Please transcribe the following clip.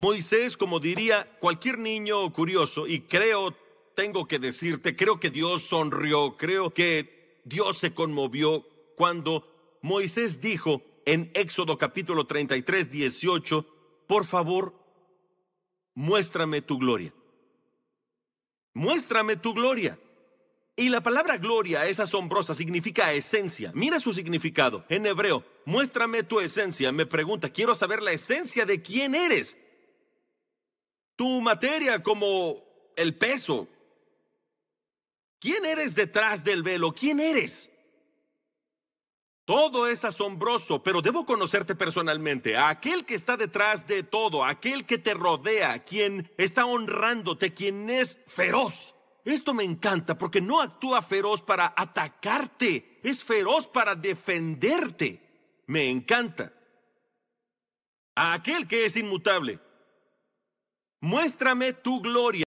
Moisés, como diría cualquier niño curioso, y creo, tengo que decirte, creo que Dios sonrió, creo que Dios se conmovió cuando Moisés dijo en Éxodo capítulo 33, 18, por favor, muéstrame tu gloria. Muéstrame tu gloria. Y la palabra gloria es asombrosa, significa esencia. Mira su significado. En hebreo, muéstrame tu esencia. Me pregunta, quiero saber la esencia de quién eres. Tu materia como el peso. ¿Quién eres detrás del velo? ¿Quién eres? Todo es asombroso, pero debo conocerte personalmente, a aquel que está detrás de todo, aquel que te rodea, quien está honrándote, quien es feroz. Esto me encanta porque no actúa feroz para atacarte, es feroz para defenderte. Me encanta. A aquel que es inmutable, muéstrame tu gloria.